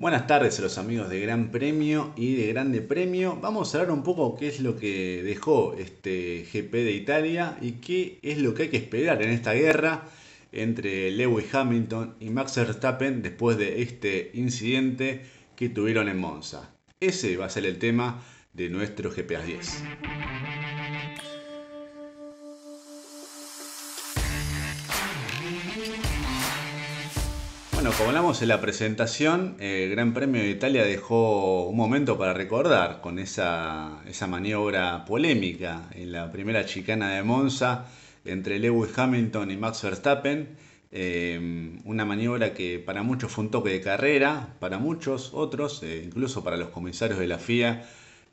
Buenas tardes a los amigos de Gran Premio y de Grande Premio. Vamos a hablar un poco qué es lo que dejó este GP de Italia y qué es lo que hay que esperar en esta guerra entre Lewis Hamilton y Max Verstappen después de este incidente que tuvieron en Monza. Ese va a ser el tema de nuestro GPA 10. como hablamos en la presentación, el Gran Premio de Italia dejó un momento para recordar con esa, esa maniobra polémica en la primera chicana de Monza entre Lewis Hamilton y Max Verstappen. Em, una maniobra que para muchos fue un toque de carrera, para muchos otros, eh, incluso para los comisarios de la FIA,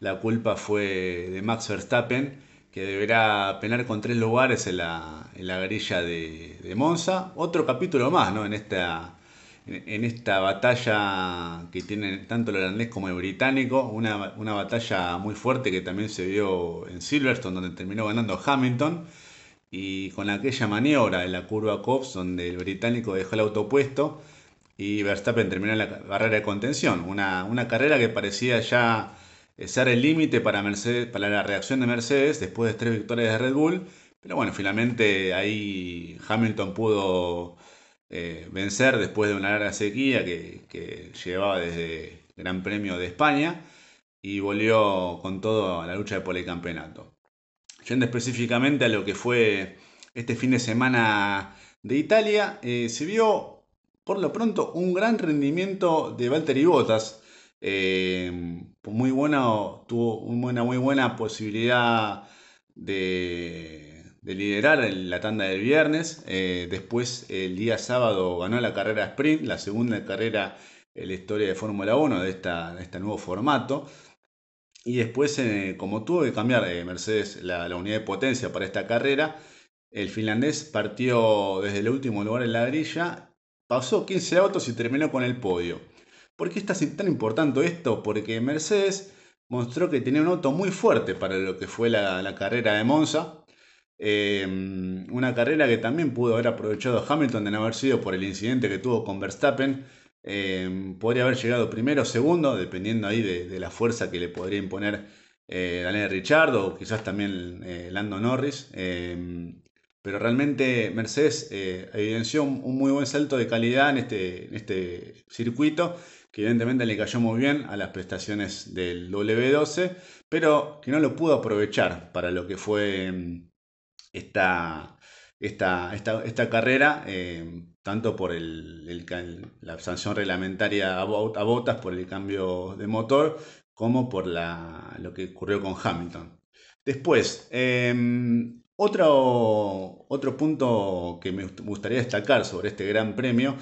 la culpa fue de Max Verstappen, que deberá penar con tres lugares en la, en la grilla de, de Monza. Otro capítulo más ¿no? en esta en esta batalla que tienen tanto el holandés como el británico, una, batalla muy fuerte que también se vio en Silverstone, donde terminó ganando Hamilton, y con aquella maniobra en la curva Cops, donde el británico dejó el auto puesto y Verstappen terminó en la barrera de contención, una, una carrera que parecía ya eh, ser el límite para, Mercedes, para la reacción de Mercedes después de tres victorias de Red Bull, pero bueno, finalmente ahí Hamilton pudo eh, vencer después de una larga sequía que, llevaba desde Gran Premio de España y volvió con todo a la lucha de policampeonato. campeonato. Yendo específicamente a lo que fue este fin de semana de Italia, eh, se vio por lo pronto un gran rendimiento de Valtteri Bottas. Eh, muy bueno, tuvo una muy buena posibilidad de de liderar la tanda del viernes. Eh, después, el día sábado, ganó la carrera sprint, la segunda carrera en la historia de Fórmula 1 de, esta, este nuevo formato. Y después, eh, como tuvo que cambiar eh, Mercedes la, unidad de potencia para esta carrera, el finlandés partió desde el último lugar en la grilla, pasó 15 autos y terminó con el podio. ¿Por qué está tan importante esto? Porque Mercedes mostró que tenía un auto muy fuerte para lo que fue la, la carrera de Monza, Em, una carrera que también pudo haber aprovechado Hamilton de no haber sido por el incidente que tuvo con Verstappen. Em, podría haber llegado primero o segundo, dependiendo ahí de, la fuerza que le podría imponer eh, Daniel Richard o quizás también eh, Lando Norris. Em, pero realmente Mercedes eh, evidenció un, muy buen salto de calidad en este, en este circuito, que evidentemente le cayó muy bien a las prestaciones del W12, pero que no lo pudo aprovechar para lo que fue esta, esta, esta, carrera, eh, tanto por la sanción reglamentaria a, Botas por el cambio de motor, como por lo que ocurrió con Hamilton. Después, em, otro, otro punto que me gustaría destacar sobre este gran premio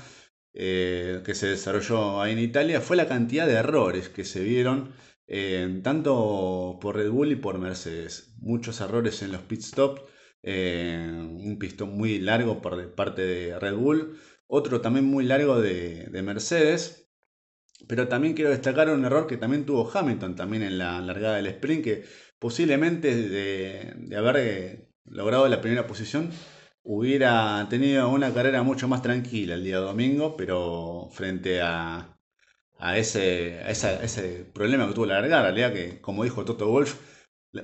eh, que se desarrolló en Italia fue la cantidad de errores que se vieron eh, tanto por Red Bull y por Mercedes. Muchos errores en los pit stops, eh, un pistón muy largo por parte de Red Bull, otro también muy largo de, Mercedes, pero también quiero destacar un error que también tuvo Hamilton también en la largada del sprint, que posiblemente de, haber eh, logrado la primera posición hubiera tenido una carrera mucho más tranquila el día domingo, pero frente a, ese, problema que tuvo la largada, que como dijo Toto Wolf,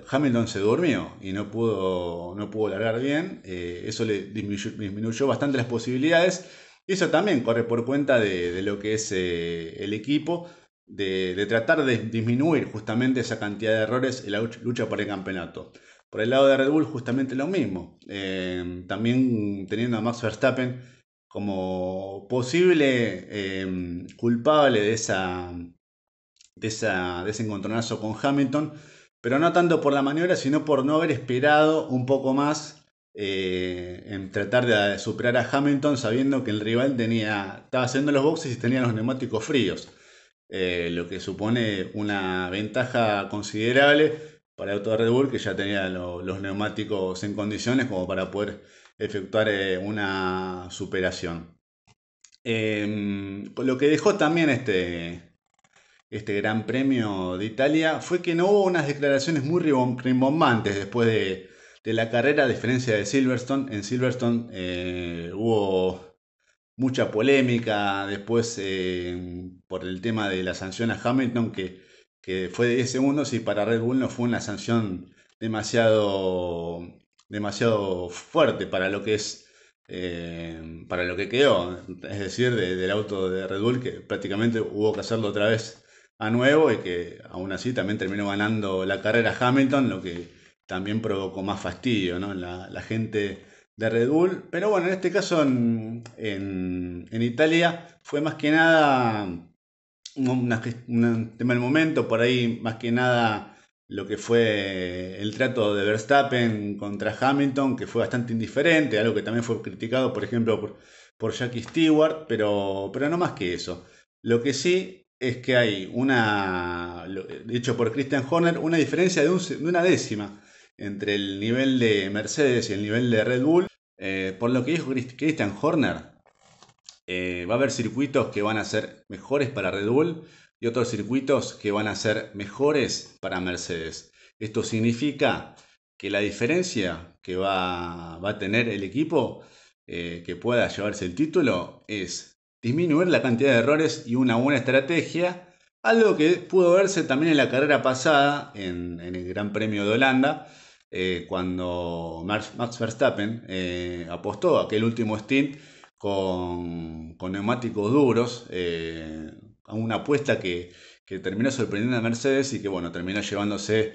Hamilton se durmió y no pudo, largar bien. Eh, eso le disminuyó, bastante las posibilidades. Y eso también corre por cuenta de, lo que es eh, el equipo, de, tratar de disminuir justamente esa cantidad de errores en la lucha por el campeonato. Por el lado de Red Bull, justamente lo mismo. Eh, también teniendo a Max Verstappen como posible culpable de, esa, de, esa, de ese encontronazo con Hamilton pero no tanto por la maniobra, sino por no haber esperado un poco más eh, en tratar de eh, superar a Hamilton sabiendo que el rival tenía, estaba haciendo los boxes y tenía los neumáticos fríos, eh, lo que supone una ventaja considerable para el auto Red Bull que ya tenía los neumáticos en condiciones como para poder efectuar una superación. Em, lo que dejó también este, este Gran Premio de Italia fue que no hubo unas declaraciones muy rimbombantes después de, la carrera, a diferencia de Silverstone. En Silverstone eh, hubo mucha polémica después eh, por el tema de la sanción a Hamilton, que, fue de 10 segundos y para Red Bull no fue una sanción demasiado, demasiado fuerte para lo que es. Eh, para lo que quedó, es decir, del auto de Red Bull, que prácticamente hubo que hacerlo otra vez a nuevo y que aún así también terminó ganando la carrera Hamilton, lo que también provocó más fastidio ¿no? la, gente de Red Bull. Pero bueno, en este caso en, Italia fue más que nada un tema del momento, por ahí más que nada lo que fue el trato de Verstappen contra Hamilton, que fue bastante indiferente, algo que también fue criticado, por ejemplo, por, por Jackie Stewart, pero, pero no más que eso. Lo que sí es que hay una, dicho por Christian Horner, una diferencia de, una décima entre el nivel de Mercedes y el nivel de Red Bull. Eh, por lo que dijo Christian Horner, eh, va a haber circuitos que van a ser mejores para Red Bull y otros circuitos que van a ser mejores para Mercedes. Esto significa que la diferencia que va, a tener el equipo eh, que pueda llevarse el título es disminuir la cantidad de errores y una buena estrategia, algo que pudo verse también en la carrera pasada, en, el Gran Premio de Holanda, eh, cuando Max, Verstappen eh, apostó aquel último stint con, neumáticos duros, eh, a una apuesta que, que terminó sorprendiendo a Mercedes y que bueno, terminó llevándose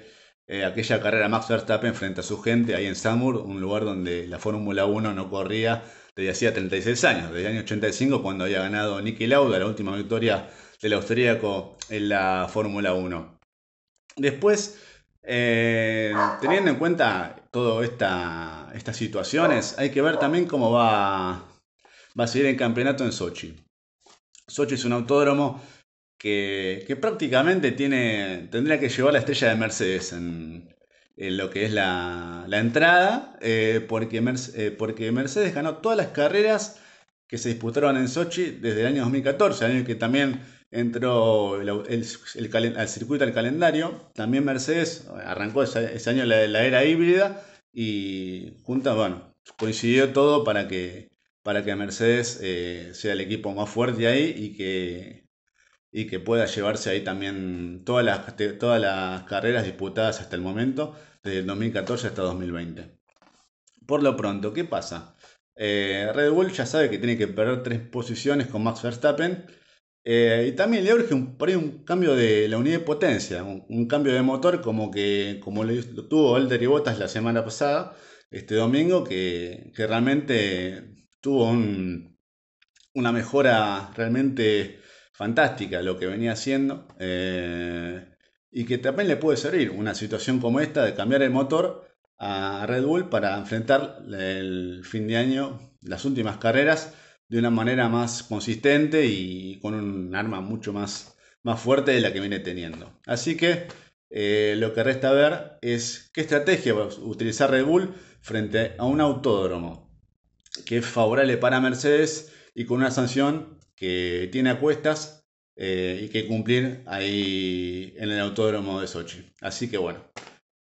eh, aquella carrera Max Verstappen frente a su gente ahí en Samur, un lugar donde la Fórmula 1 no corría desde hacía 36 años, desde el año 85 cuando había ganado Niki Lauda la última victoria del austríaco en la Fórmula 1. Después, eh, teniendo en cuenta todas estas situaciones, hay que ver también cómo va, va a seguir el campeonato en Sochi. Sochi es un autódromo que, prácticamente tiene, tendría que llevar la estrella de Mercedes en, lo que es la, entrada, eh, porque, Mercedes, eh, porque Mercedes ganó todas las carreras que se disputaron en Sochi desde el año 2014, año que también entró el, al circuito del calendario. También Mercedes eh, arrancó ese, año la, era híbrida y juntas, bueno, coincidió todo para que, para que Mercedes sea el equipo más fuerte ahí y que y que pueda llevarse ahí también todas las, todas las carreras disputadas hasta el momento, desde el 2014 hasta 2020. Por lo pronto, ¿qué pasa? Eh, Red Bull ya sabe que tiene que perder tres posiciones con Max Verstappen. Eh, y también le urge un, por ahí un cambio de la unidad de potencia, un, cambio de motor como que como lo, tuvo Alder y Bottas la semana pasada, este domingo, que, realmente tuvo una mejora realmente fantástica lo que venía haciendo eh, y que también le puede servir una situación como esta de cambiar el motor a Red Bull para enfrentar el fin de año, las últimas carreras, de una manera más consistente y con un arma mucho más, más fuerte de la que viene teniendo. Así que eh, lo que resta ver es qué estrategia va a utilizar Red Bull frente a un autódromo que es favorable para Mercedes y con una sanción que tiene acuestas eh, y que cumplir ahí en el autódromo de Sochi. Así que bueno,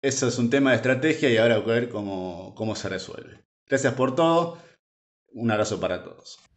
ese es un tema de estrategia y ahora voy a ver cómo se resuelve. Gracias por todo. Un abrazo para todos.